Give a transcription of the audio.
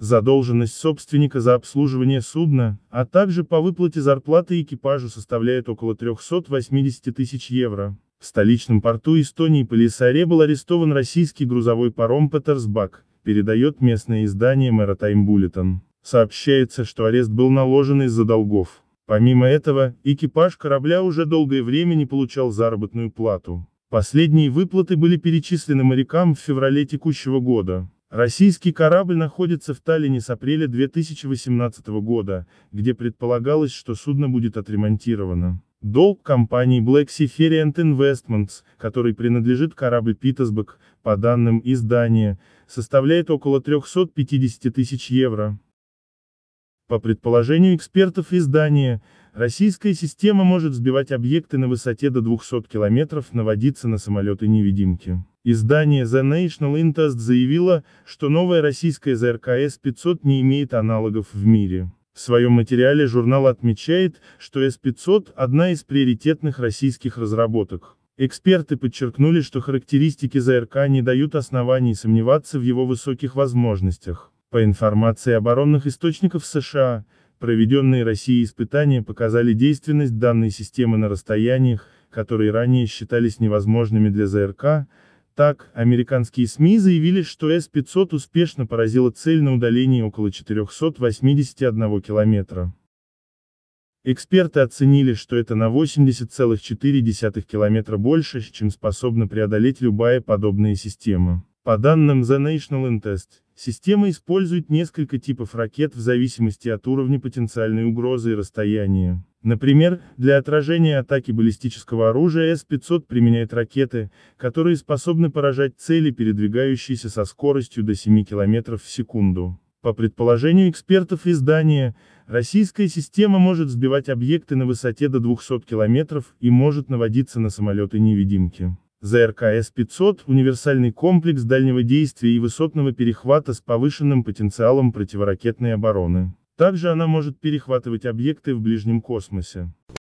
Задолженность собственника за обслуживание судна, а также по выплате зарплаты экипажу составляет около 380 тысяч евро. В столичном порту Эстонии Полисаре был арестован российский грузовой паром Петерсбак, передает местное издание Maritime Bulletin. Сообщается, что арест был наложен из-за долгов. Помимо этого, экипаж корабля уже долгое время не получал заработную плату. Последние выплаты были перечислены морякам в феврале текущего года. Российский корабль находится в Таллине с апреля 2018 года, где предполагалось, что судно будет отремонтировано. Долг компании Black Sea Ferry Investments, который принадлежит корабль Питтсбург, по данным издания, составляет около 350 тысяч евро. По предположению экспертов издания, Российская система может сбивать объекты на высоте до 200 километров, наводиться на самолеты-невидимки. Издание The National Interest заявило, что новая российская ЗРК-С-500 не имеет аналогов в мире. В своем материале журнал отмечает, что С-500 – одна из приоритетных российских разработок. Эксперты подчеркнули, что характеристики ЗРК не дают оснований сомневаться в его высоких возможностях. По информации оборонных источников США, Проведенные Россией испытания показали действенность данной системы на расстояниях, которые ранее считались невозможными для ЗРК. Так, американские СМИ заявили, что С-500 успешно поразила цель на удалении около 481 километра. Эксперты оценили, что это на 80,4 километра больше, чем способна преодолеть любая подобная система. По данным The National Intest, система использует несколько типов ракет в зависимости от уровня потенциальной угрозы и расстояния. Например, для отражения атаки баллистического оружия С-500 применяет ракеты, которые способны поражать цели, передвигающиеся со скоростью до 7 км в секунду. По предположению экспертов издания, российская система может сбивать объекты на высоте до 200 км и может наводиться на самолеты-невидимки. ЗРКС-500 – универсальный комплекс дальнего действия и высотного перехвата с повышенным потенциалом противоракетной обороны. Также она может перехватывать объекты в ближнем космосе.